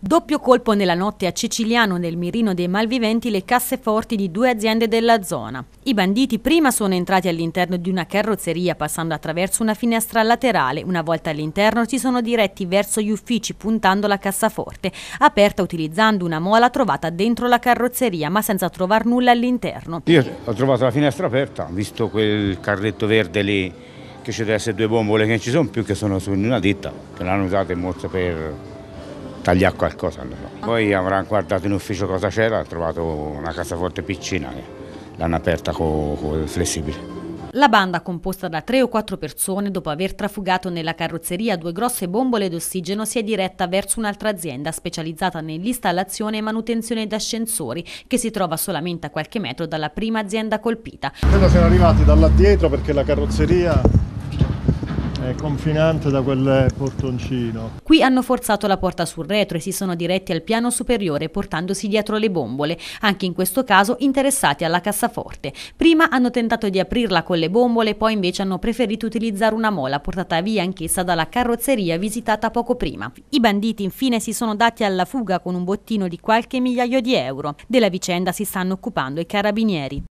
Doppio colpo nella notte a Ceciliano nel mirino dei malviventi le casseforti di due aziende della zona. I banditi prima sono entrati all'interno di una carrozzeria passando attraverso una finestra laterale. Una volta all'interno si sono diretti verso gli uffici puntando la cassaforte, aperta utilizzando una mola trovata dentro la carrozzeria ma senza trovare nulla all'interno. Io ho trovato la finestra aperta, visto quel carretto verde lì che ci deve essere due bombole che non ci sono più, che sono su una ditta, che l'hanno usata e mossa per tagliare qualcosa. So. Poi avranno guardato in ufficio cosa c'era, hanno trovato una cassaforte piccina che l'hanno aperta con co il flessibile. La banda, composta da tre o quattro persone, dopo aver trafugato nella carrozzeria due grosse bombole d'ossigeno, si è diretta verso un'altra azienda specializzata nell'installazione e manutenzione di ascensori, che si trova solamente a qualche metro dalla prima azienda colpita. Credo siano arrivati da là dietro perché la carrozzeria confinante da quel portoncino. Qui hanno forzato la porta sul retro e si sono diretti al piano superiore portandosi dietro le bombole, anche in questo caso interessati alla cassaforte. Prima hanno tentato di aprirla con le bombole, poi invece hanno preferito utilizzare una mola portata via anch'essa dalla carrozzeria visitata poco prima. I banditi infine si sono dati alla fuga con un bottino di qualche migliaio di euro. Della vicenda si stanno occupando i carabinieri.